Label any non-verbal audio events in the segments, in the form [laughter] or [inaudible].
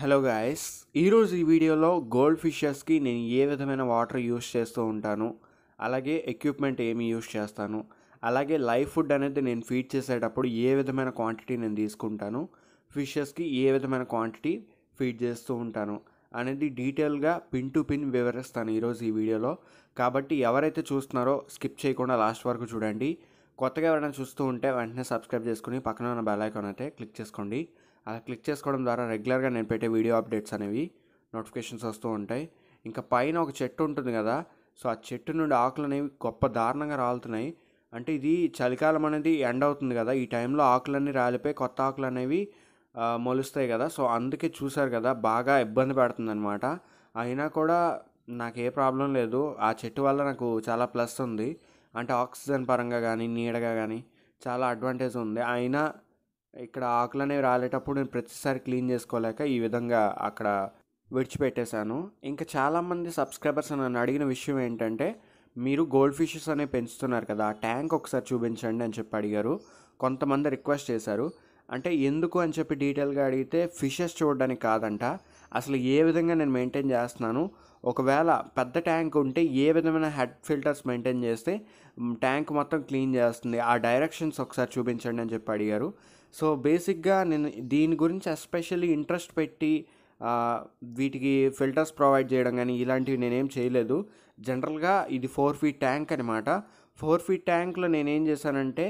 hello guys ఈరోజు ఈ వీడియోలో గోల్డ్ ఫిషెస్కి నేను ఏ విధమైన వాటర్ యూస్ చేస్తూ ఉంటాను అలాగే ఎక్విప్మెంట్ ఏమి యూస్ చేస్తాను అలాగే లైవ్ ఫుడ్ అనేది నేను ఫీడ్ చేసేటప్పుడు ఏ విధమైన క్వాంటిటీ నేను తీసుకుంటాను ఫిషెస్కి ఏ విధమైన క్వాంటిటీ ఫీడ్ చేస్తూ ఉంటాను అనేది డీటెయిల్గా పిన్ టు పిన్ వివరిస్తాను ఈరోజు ఈ వీడియోలో కాబట్టి ఎవరైతే చూస్తున్నారో స్కిప్ చేయకుండా లాస్ట్ వరకు చూడండి కొత్తగా ఎవరైనా చూస్తూ ఉంటే వెంటనే సబ్స్క్రైబ్ చేసుకుని పక్కన ఉన్న బెల్ ఐకాన్ అయితే క్లిక్ చేసుకోండి అలా క్లిక్ చేసుకోవడం ద్వారా రెగ్యులర్గా నేను పెట్టే వీడియో అప్డేట్స్ అనేవి నోటిఫికేషన్స్ వస్తూ ఉంటాయి ఇంకా పైన ఒక చెట్టు ఉంటుంది కదా సో ఆ చెట్టు నుండి ఆకులు అనేవి గొప్ప దారుణంగా రాలుతున్నాయి అంటే ఇది చలికాలం అనేది ఎండ్ అవుతుంది కదా ఈ టైంలో ఆకులన్నీ రాలిపోయి కొత్త ఆకులు అనేవి మొలుస్తాయి కదా సో అందుకే చూశారు కదా బాగా ఇబ్బంది అనమాట అయినా కూడా నాకు ఏ ప్రాబ్లం లేదు ఆ చెట్టు వల్ల నాకు చాలా ప్లస్ ఉంది అంటే ఆక్సిజన్ పరంగా కానీ నీడగా కానీ చాలా అడ్వాంటేజ్ ఉంది అయినా ఇక్కడ ఆకులు అనేవి రాలేటప్పుడు నేను ప్రతిసారి క్లీన్ చేసుకోలేక ఈ విధంగా అక్కడ విడిచిపెట్టేశాను ఇంకా చాలామంది సబ్స్క్రైబర్స్ నన్ను అడిగిన విషయం ఏంటంటే మీరు గోల్డ్ ఫిషెస్ అనేవి పెంచుతున్నారు కదా ఆ ట్యాంక్ ఒకసారి చూపించండి అని చెప్పి అడిగారు కొంతమంది రిక్వెస్ట్ చేశారు అంటే ఎందుకు అని చెప్పి డీటెయిల్గా అడిగితే ఫిషెస్ చూడడానికి కాదంట అసలు ఏ విధంగా నేను మెయింటైన్ చేస్తున్నాను ఒకవేళ పెద్ద ట్యాంక్ ఉంటే ఏ విధమైన హెడ్ ఫిల్టర్స్ మెయింటైన్ చేస్తే ట్యాంక్ మొత్తం క్లీన్ చేస్తుంది ఆ డైరెక్షన్స్ ఒకసారి చూపించండి అని చెప్పి అడిగారు సో బేసిక్గా నేను దీని గురించి ఎస్పెషల్లీ ఇంట్రెస్ట్ పెట్టి వీటికి ఫిల్టర్స్ ప్రొవైడ్ చేయడం కానీ ఇలాంటివి నేనేం చేయలేదు జనరల్గా ఇది ఫోర్ ఫీట్ ట్యాంక్ అనమాట ఫోర్ ఫీట్ ట్యాంక్లో నేనేం చేశానంటే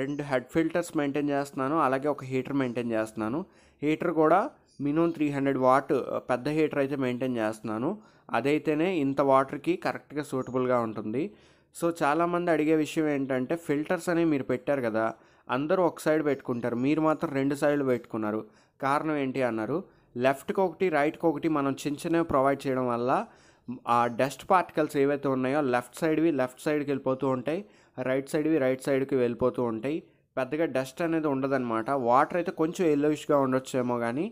రెండు హెడ్ ఫిల్టర్స్ మెయింటైన్ చేస్తున్నాను అలాగే ఒక హీటర్ మెయింటైన్ చేస్తున్నాను హీటర్ కూడా మినిమం త్రీ హండ్రెడ్ వాట్ పెద్ద హీటర్ అయితే మెయింటైన్ చేస్తున్నాను అదైతేనే ఇంత వాటర్కి కరెక్ట్గా సూటబుల్గా ఉంటుంది సో చాలామంది అడిగే విషయం ఏంటంటే ఫిల్టర్స్ అనేవి మీరు పెట్టారు కదా అందరూ ఒక సైడ్ పెట్టుకుంటారు మీరు మాత్రం రెండు సైడ్లు పెట్టుకున్నారు కారణం ఏంటి అన్నారు లెఫ్ట్కి ఒకటి రైట్కి ఒకటి మనం చిన్న చిన్నవి ప్రొవైడ్ చేయడం వల్ల ఆ డస్ట్ పార్టికల్స్ ఏవైతే ఉన్నాయో లెఫ్ట్ సైడ్వి లెఫ్ట్ సైడ్కి వెళ్ళిపోతూ ఉంటాయి రైట్ సైడ్వి రైట్ సైడ్కి వెళ్ళిపోతూ ఉంటాయి పెద్దగా డస్ట్ అనేది ఉండదన్నమాట వాటర్ అయితే కొంచెం ఎల్లోయిష్గా ఉండొచ్చేమో కానీ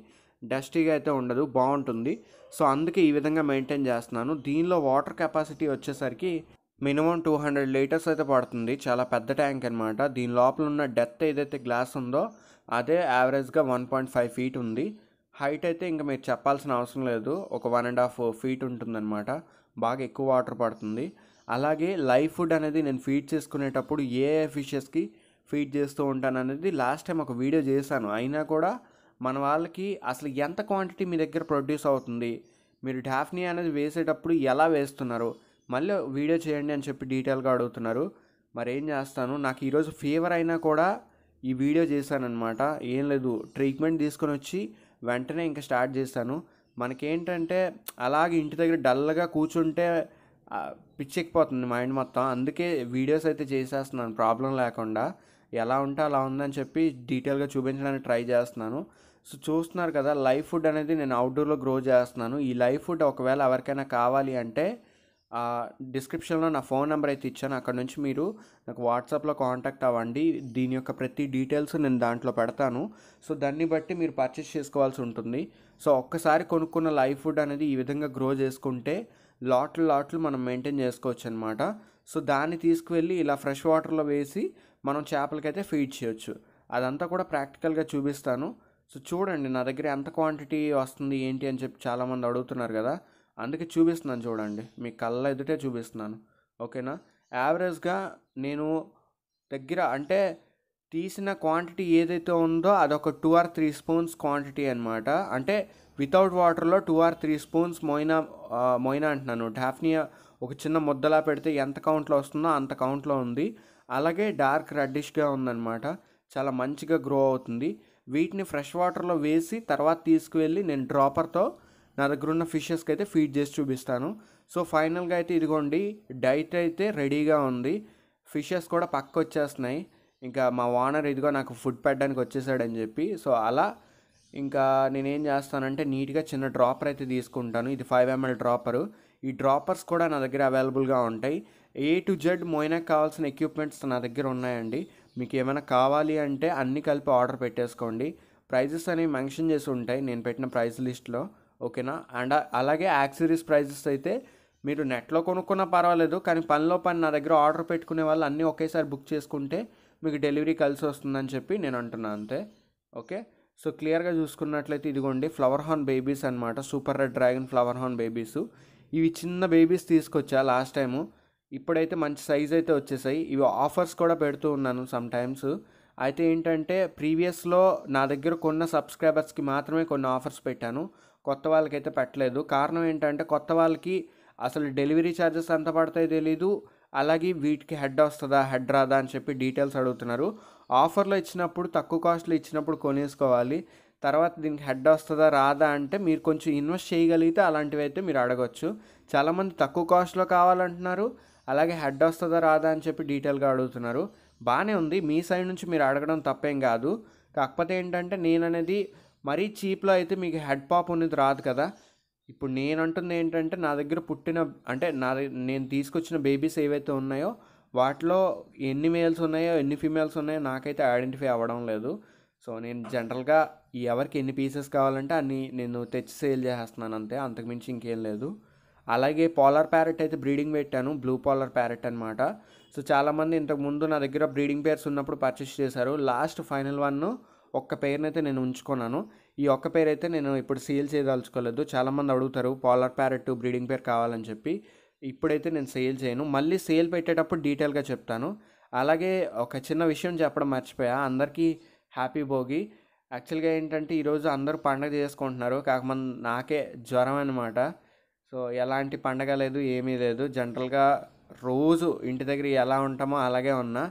డస్టీగా అయితే ఉండదు బాగుంటుంది సో అందుకే ఈ విధంగా మెయింటైన్ చేస్తున్నాను దీనిలో వాటర్ కెపాసిటీ వచ్చేసరికి మినిమం టూ హండ్రెడ్ లీటర్స్ అయితే పడుతుంది చాలా పెద్ద ట్యాంక్ అనమాట దీని లోపల ఉన్న డెత్ ఏదైతే గ్లాస్ ఉందో అదే యావరేజ్గా వన్ పాయింట్ ఫైవ్ ఫీట్ ఉంది హైట్ అయితే ఇంకా మీరు చెప్పాల్సిన అవసరం లేదు ఒక వన్ అండ్ హాఫ్ ఫీట్ ఉంటుందన్నమాట బాగా ఎక్కువ వాటర్ పడుతుంది అలాగే లైవ్ ఫుడ్ అనేది నేను ఫీడ్ చేసుకునేటప్పుడు ఏ ఏ ఫిషెస్కి ఫీడ్ చేస్తూ ఉంటాను అనేది లాస్ట్ టైం ఒక వీడియో చేశాను అయినా కూడా మన వాళ్ళకి అసలు ఎంత క్వాంటిటీ మీ దగ్గర ప్రొడ్యూస్ అవుతుంది మీరు డాఫ్నీ అనేది వేసేటప్పుడు ఎలా వేస్తున్నారు మళ్ళీ వీడియో చేయండి అని చెప్పి డీటెయిల్గా అడుగుతున్నారు మరి ఏం చేస్తాను నాకు ఈరోజు ఫీవర్ అయినా కూడా ఈ వీడియో చేశానమాట ఏం లేదు ట్రీట్మెంట్ తీసుకొని వచ్చి వెంటనే ఇంకా స్టార్ట్ చేశాను మనకేంటంటే అలాగే ఇంటి దగ్గర డల్గా కూర్చుంటే పిచ్చెక్కిపోతుంది మైండ్ మొత్తం అందుకే వీడియోస్ అయితే చేసేస్తున్నాను ప్రాబ్లం లేకుండా ఎలా ఉంటే అలా ఉందని చెప్పి డీటెయిల్గా చూపించడానికి ట్రై చేస్తున్నాను సో చూస్తున్నారు కదా లైవ్ ఫుడ్ అనేది నేను అవుట్డోర్లో గ్రో చేస్తున్నాను ఈ లైవ్ ఫుడ్ ఒకవేళ ఎవరికైనా కావాలి అంటే డిస్క్రిప్షన్లో నా ఫోన్ నెంబర్ అయితే ఇచ్చాను అక్కడ నుంచి మీరు నాకు వాట్సాప్లో కాంటాక్ట్ అవ్వండి దీని యొక్క ప్రతి డీటెయిల్స్ నేను దాంట్లో పెడతాను సో దాన్ని బట్టి మీరు పర్చేస్ చేసుకోవాల్సి ఉంటుంది సో ఒక్కసారి కొనుక్కున్న లైవ్ ఫుడ్ అనేది ఈ విధంగా గ్రో చేసుకుంటే లాట్లు లాట్లు మనం మెయింటైన్ చేసుకోవచ్చు అనమాట సో దాన్ని తీసుకువెళ్ళి ఇలా ఫ్రెష్ వాటర్లో వేసి మనం చేపలకైతే ఫీడ్ చేయొచ్చు అదంతా కూడా ప్రాక్టికల్గా చూపిస్తాను సో చూడండి నా దగ్గర ఎంత క్వాంటిటీ వస్తుంది ఏంటి అని చెప్పి చాలామంది అడుగుతున్నారు కదా అందుకే చూపిస్తున్నాను చూడండి మీ కళ్ళ ఎదుటే చూపిస్తున్నాను ఓకేనా యావరేజ్గా నేను దగ్గర అంటే తీసిన క్వాంటిటీ ఏదైతే ఉందో అదొక two or three spoons quantity అనమాట అంటే వితౌట్ వాటర్లో two or three spoons moina moina అంటున్నాను డాఫ్నియా ఒక చిన్న ముద్దలా పెడితే ఎంత కౌంట్లో వస్తుందో అంత కౌంట్లో ఉంది అలాగే డార్క్ రెడ్డిష్గా ఉందన్నమాట చాలా మంచిగా గ్రో అవుతుంది వీటిని ఫ్రెష్ వాటర్లో వేసి తర్వాత తీసుకువెళ్ళి నేను డ్రాపర్తో నా దగ్గర ఉన్న ఫిషెస్కి అయితే ఫీడ్ చేసి చూపిస్తాను సో ఫైనల్గా అయితే ఇదిగోండి డైట్ అయితే రెడీగా ఉంది ఫిషెస్ కూడా పక్క వచ్చేస్తున్నాయి ఇంకా మా ఓనర్ ఇదిగో నాకు ఫుడ్ పెట్టడానికి వచ్చేసాడని చెప్పి సో అలా ఇంకా నేనేం చేస్తానంటే నీట్గా చిన్న డ్రాపర్ అయితే తీసుకుంటాను ఇది ఫైవ్ ఎంఎల్ డ్రాపరు ఈ డ్రాపర్స్ కూడా నా దగ్గర అవైలబుల్గా ఉంటాయి ఏ టు జెడ్ మోయినాకు కావాల్సిన ఎక్విప్మెంట్స్ నా దగ్గర ఉన్నాయండి మీకు ఏమైనా కావాలి అంటే అన్నీ కలిపి ఆర్డర్ పెట్టేసుకోండి ప్రైజెస్ అనేవి మెన్షన్ చేసి ఉంటాయి నేను పెట్టిన ప్రైస్ లిస్ట్లో ఓకేనా అండ్ అలాగే యాక్సరీస్ ప్రైజెస్ అయితే మీరు నెట్లో కొనుక్కున్నా పర్వాలేదు కానీ పనిలో పని నా దగ్గర ఆర్డర్ పెట్టుకునే వాళ్ళు అన్నీ ఒకేసారి బుక్ చేసుకుంటే మీకు డెలివరీ కలిసి వస్తుందని చెప్పి నేను అంటున్నాను అంతే ఓకే సో క్లియర్గా చూసుకున్నట్లయితే ఇదిగోండి ఫ్లవర్ హార్న్ బేబీస్ అనమాట super red dragon flower horn babies ఇవి చిన్న బేబీస్ తీసుకొచ్చా లాస్ట్ టైము ఇప్పుడైతే మంచి సైజ్ అయితే వచ్చేసాయి ఇవి ఆఫర్స్ కూడా పెడుతూ ఉన్నాను సమ్ టైమ్స్ అయితే ఏంటంటే ప్రీవియస్లో నా దగ్గర కొన్న సబ్స్క్రైబర్స్కి మాత్రమే కొన్ని ఆఫర్స్ పెట్టాను కొత్త వాళ్ళకైతే పెట్టలేదు కారణం ఏంటంటే కొత్త వాళ్ళకి అసలు డెలివరీ ఛార్జెస్ ఎంత పడతాయో తెలీదు అలాగే వీటికి హెడ్ వస్తుందా హెడ్ రాదా అని చెప్పి డీటెయిల్స్ అడుగుతున్నారు ఆఫర్లో ఇచ్చినప్పుడు తక్కువ కాస్ట్లో ఇచ్చినప్పుడు కొనేసుకోవాలి తర్వాత దీనికి హెడ్ వస్తుందా రాదా అంటే మీరు కొంచెం ఇన్వెస్ట్ చేయగలిగితే అలాంటివి అయితే మీరు అడగచ్చు చాలామంది తక్కువ కాస్ట్లో కావాలంటున్నారు అలాగే హెడ్ వస్తుందా రాదా అని చెప్పి డీటెయిల్గా అడుగుతున్నారు బాగానే ఉంది మీ సైడ్ నుంచి మీరు అడగడం తప్పేం కాదు కాకపోతే ఏంటంటే నేను అనేది మరీ చీప్లో అయితే మీకు హెడ్ పాప్ అనేది రాదు కదా ఇప్పుడు నేనంటుంది ఏంటంటే నా దగ్గర పుట్టిన అంటే నా నేను తీసుకొచ్చిన బేబీస్ ఏవైతే ఉన్నాయో వాటిలో ఎన్ని మేల్స్ ఉన్నాయో ఎన్ని ఫీమేల్స్ ఉన్నాయో నాకైతే ఐడెంటిఫై అవ్వడం లేదు సో నేను జనరల్గా ఎవరికి ఎన్ని పీసెస్ కావాలంటే అన్ని నేను తెచ్చి సేల్ చేసేస్తున్నాను అంతే అంతకుమించి ఇంకేం లేదు అలాగే పోలర్ ప్యారెట్ అయితే బ్రీడింగ్ పెట్టాను బ్లూ పోలర్ ప్యారెట్ అనమాట సో చాలామంది ఇంతకుముందు నా దగ్గర బ్రీడింగ్ పేర్స్ ఉన్నప్పుడు పర్చేస్ చేశారు లాస్ట్ ఫైనల్ వన్ ఒక్క పేరునైతే నేను ఉంచుకున్నాను ఈ ఒక్క పేరు అయితే నేను ఇప్పుడు సేల్ చేయదలుచుకోలేదు చాలామంది అడుగుతారు పోలర్ ప్యారెట్ బ్రీడింగ్ పేరు కావాలని చెప్పి ఇప్పుడైతే నేను సేల్ చేయను మళ్ళీ సేల్ పెట్టేటప్పుడు డీటెయిల్గా చెప్తాను అలాగే ఒక చిన్న విషయం చెప్పడం మర్చిపోయా అందరికీ హ్యాపీ భోగి యాక్చువల్గా ఏంటంటే ఈరోజు అందరూ పండగ చేసుకుంటున్నారు కాకపోతే నాకే జ్వరం అనమాట సో ఎలాంటి పండగ లేదు ఏమీ లేదు జనరల్గా రోజు ఇంటి దగ్గర ఎలా ఉంటామో అలాగే ఉన్నా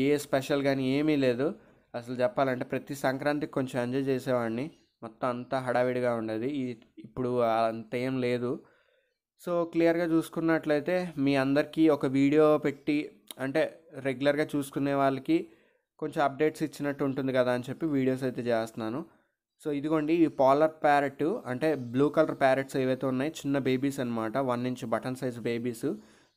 ఏ స్పెషల్ కానీ ఏమీ లేదు అసలు చెప్పాలంటే ప్రతి సంక్రాంతికి కొంచెం ఎంజాయ్ చేసేవాడిని మొత్తం అంతా హడావిడిగా ఉండేది ఇప్పుడు అంత ఏం లేదు సో క్లియర్గా చూసుకున్నట్లయితే మీ అందరికీ ఒక వీడియో పెట్టి అంటే రెగ్యులర్గా చూసుకునే వాళ్ళకి కొంచెం అప్డేట్స్ ఇచ్చినట్టు ఉంటుంది కదా అని చెప్పి వీడియోస్ అయితే చేస్తున్నాను సో ఇదిగోండి ఈ పాలర్ ప్యారెట్ అంటే బ్లూ కలర్ ప్యారెట్స్ ఏవైతే ఉన్నాయో చిన్న బేబీస్ అనమాట one inch button size babies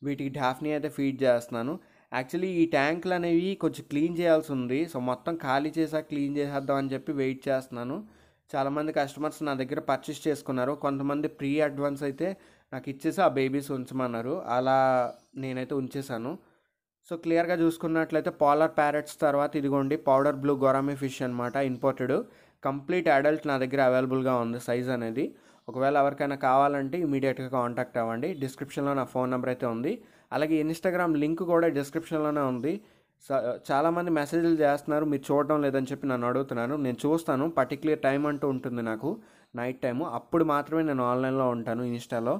వీటికి డాఫ్ని అయితే ఫీడ్ చేస్తున్నాను యాక్చువల్లీ ఈ ట్యాంకులు అనేవి కొంచెం క్లీన్ చేయాల్సి ఉంది సో మొత్తం ఖాళీ చేసా క్లీన్ చేసేద్దాం అని చెప్పి వెయిట్ చేస్తున్నాను చాలామంది కస్టమర్స్ నా దగ్గర పర్చేస్ చేసుకున్నారు కొంతమంది ప్రీ అడ్వాన్స్ అయితే నాకు ఇచ్చేసి ఆ బేబీస్ ఉంచమన్నారు అలా నేనైతే ఉంచేశాను సో క్లియర్గా చూసుకున్నట్లయితే పాలర్ ప్యారెట్స్ తర్వాత ఇదిగోండి పౌడర్ బ్లూ గొరామి ఫిష్ అనమాట ఇంపోర్టెడ్ కంప్లీట్ అడల్ట్ నా దగ్గర అవైలబుల్గా ఉంది సైజ్ అనేది ఒకవేళ ఎవరికైనా కావాలంటే ఇమీడియట్గా కాంటాక్ట్ అవ్వండి డిస్క్రిప్షన్లో నా ఫోన్ నెంబర్ అయితే ఉంది అలాగే ఇన్స్టాగ్రామ్ లింక్ కూడా డిస్క్రిప్షన్లోనే ఉంది చాలామంది మెసేజ్లు చేస్తున్నారు మీరు చూడడం లేదని చెప్పి నన్ను అడుగుతున్నాను నేను చూస్తాను పర్టికులర్ టైం అంటూ ఉంటుంది నాకు నైట్ టైము అప్పుడు మాత్రమే నేను ఆన్లైన్లో ఉంటాను ఇన్స్టాలో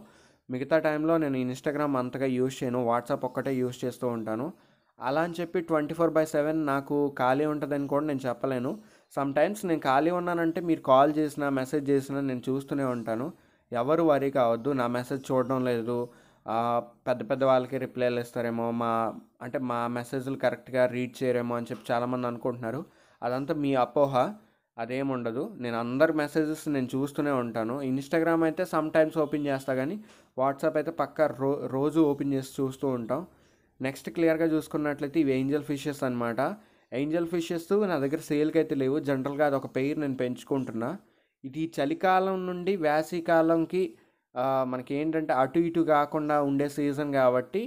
మిగతా టైంలో నేను ఇన్స్టాగ్రామ్ అంతగా యూజ్ చేయను వాట్సాప్ ఒక్కటే యూజ్ చేస్తూ ఉంటాను అలా అని చెప్పి ట్వంటీ ఫోర్ బై సెవెన్ నాకు ఖాళీ ఉంటుందని కూడా నేను చెప్పలేను సమ్ టైమ్స్ నేను ఖాళీ ఉన్నానంటే మీరు కాల్ చేసినా మెసేజ్ చేసినా నేను చూస్తూనే ఉంటాను ఎవరు వరీ కావద్దు నా మెసేజ్ చూడడం లేదు పెద్ద పెద్ద వాళ్ళకి రిప్లైలు ఇస్తారేమో మా అంటే మా మెసేజ్లు కరెక్ట్గా రీడ్ చేయరేమో అని చెప్పి చాలామంది అనుకుంటున్నారు అదంతా మీ అపోహ అదేం ఉండదు నేను అందరి మెసేజెస్ నేను చూస్తూనే ఉంటాను ఇన్స్టాగ్రామ్ అయితే సమ్ టైమ్స్ ఓపెన్ చేస్తా కానీ వాట్సాప్ అయితే పక్క రో రోజు ఓపెన్ చేసి చూస్తూ ఉంటాం నెక్స్ట్ క్లియర్గా చూసుకున్నట్లయితే ఇవి ఏంజల్ ఫిషెస్ అనమాట ఏంజల్ ఫిషెస్ నా దగ్గర సేల్కి అయితే లేవు జనరల్గా అది ఒక పెయిర్ నేను పెంచుకుంటున్నా ఇది చలికాలం నుండి వేసవికాలంకి మనకి ఏంటంటే అటు ఇటు కాకుండా ఉండే సీజన్ కాబట్టి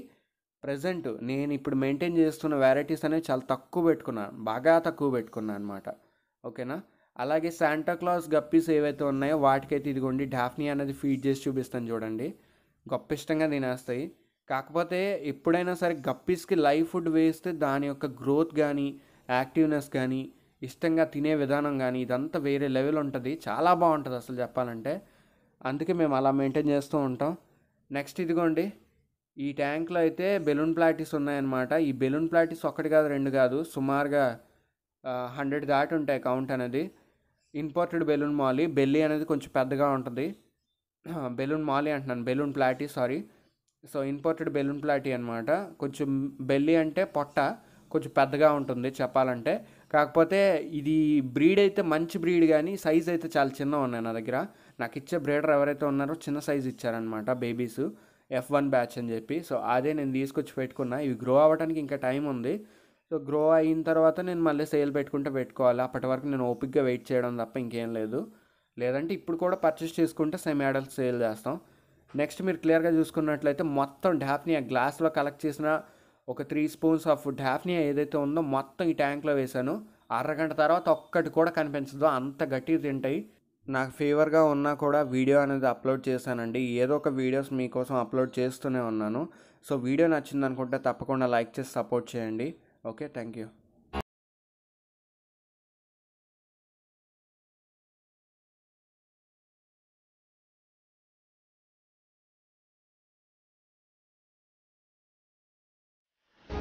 ప్రజెంట్ నేను ఇప్పుడు మెయింటైన్ చేస్తున్న వెరైటీస్ అనేవి చాలా తక్కువ పెట్టుకున్నాను బాగా తక్కువ పెట్టుకున్నాను అనమాట ఓకేనా అలాగే శాంటాక్లాస్ గప్పీస్ ఏవైతే ఉన్నాయో వాటికైతే ఇదిగోండి డాఫ్నీ అనేది ఫీడ్ చేసి చూపిస్తాను చూడండి గొప్ప ఇష్టంగా తినేస్తాయి కాకపోతే ఎప్పుడైనా సరే గప్పీస్కి లైవ్ ఫుడ్ వేస్తే దాని యొక్క గ్రోత్ కానీ యాక్టివ్నెస్ కానీ ఇష్టంగా తినే విధానం కానీ ఇదంతా వేరే లెవెల్ ఉంటుంది చాలా బాగుంటుంది అసలు చెప్పాలంటే అందుకే మేము అలా మెయింటైన్ చేస్తూ ఉంటాం నెక్స్ట్ ఇదిగోండి ఈ ట్యాంక్లో అయితే బెలూన్ ప్లాటీస్ ఉన్నాయన్నమాట ఈ బెలూన్ ప్లాటీస్ ఒకటి కాదు రెండు కాదు సుమారుగా హండ్రెడ్ దాటి ఉంటాయి కౌంట్ అనేది ఇంపోర్టెడ్ బెలూన్ మాలీ బెల్లీ అనేది కొంచెం పెద్దగా ఉంటుంది [clears throat] బెలూన్ మాలీ అంటున్నాను balloon platy sorry so imported balloon platy అనమాట కొంచెం బెల్లీ అంటే పొట్ట కొంచెం పెద్దగా ఉంటుంది చెప్పాలంటే కాకపోతే ఇది బ్రీడ్ అయితే మంచి బ్రీడ్ కానీ సైజ్ అయితే చాలా చిన్న ఉన్నాయి నా దగ్గర నాకు ఇచ్చే బ్రీడర్ ఎవరైతే ఉన్నారో చిన్న సైజ్ ఇచ్చారనమాట బేబీస్ ఎఫ్ వన్ బ్యాచ్ అని చెప్పి సో అదే నేను తీసుకొచ్చి పెట్టుకున్నా ఇవి గ్రో అవ్వడానికి ఇంకా టైం ఉంది సో గ్రో అయిన తర్వాత నేను మళ్ళీ సేల్ పెట్టుకుంటే పెట్టుకోవాలి అప్పటి వరకు నేను ఓపిక్గా వెయిట్ చేయడం తప్ప ఇంకేం లేదు లేదంటే ఇప్పుడు కూడా పర్చేస్ చేసుకుంటే సెమీ అడల్ట్ సేల్ చేస్తాం నెక్స్ట్ మీరు క్లియర్గా చూసుకున్నట్లయితే మొత్తం డ్యాప్ని ఆ గ్లాస్లో కలెక్ట్ చేసిన ఒక త్రీ స్పూన్స్ ఆఫ్ డాఫ్నియా ఏదైతే ఉందో మొత్తం ఈ ట్యాంక్లో వేశాను అరగంట తర్వాత ఒక్కటి కూడా కనిపించదు అంత గట్టిగా తింటాయి నాకు ఫీవర్గా ఉన్నా కూడా వీడియో అనేది అప్లోడ్ చేశానండి ఏదో ఒక వీడియోస్ మీకోసం అప్లోడ్ చేస్తూనే ఉన్నాను సో వీడియో నచ్చింది అనుకుంటే తప్పకుండా లైక్ చేసి సపోర్ట్ చేయండి ఓకే థ్యాంక్ యూ